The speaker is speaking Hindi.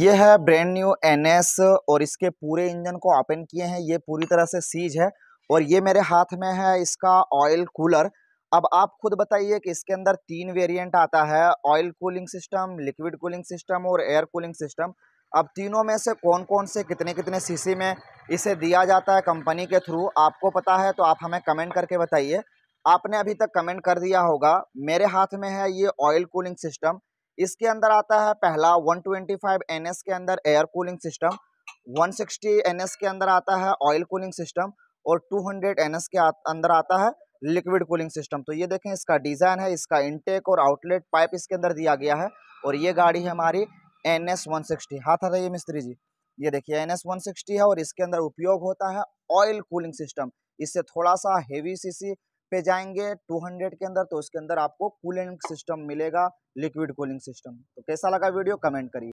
ये है ब्रांड न्यू एन एस और इसके पूरे इंजन को ओपन किए हैं ये पूरी तरह से सीज है और ये मेरे हाथ में है इसका ऑयल कूलर अब आप खुद बताइए कि इसके अंदर तीन वेरिएंट आता है oil cooling system liquid cooling system और एयर कूलिंग सिस्टम अब तीनों में से कौन कौन से कितने कितने सीसी में इसे दिया जाता है कंपनी के थ्रू आपको पता है तो आप हमें कमेंट करके बताइए आपने अभी तक कमेंट कर दिया होगा मेरे हाथ में है ये ऑयल कूलिंग सिस्टम इसके अंदर आता है पहला 125 एनएस के अंदर एयर कूलिंग सिस्टम 160 एनएस के अंदर आता है ऑयल कूलिंग सिस्टम और 200 एनएस के अंदर आता है लिक्विड कूलिंग सिस्टम तो ये देखें इसका डिज़ाइन है इसका इनटेक और आउटलेट पाइप इसके अंदर दिया गया है और ये गाड़ी है हमारी एन एस वन सिक्सटी हाथ हटाइए मिस्त्री जी ये देखिए एन एस वन सिक्सटी है और इसके अंदर उपयोग होता है ऑयल कूलिंग सिस्टम इससे थोड़ा सा हेवी सी पे जाएंगे 200 के अंदर तो उसके अंदर आपको कूलिंग सिस्टम मिलेगा लिक्विड कूलिंग सिस्टम तो कैसा लगा वीडियो कमेंट करिए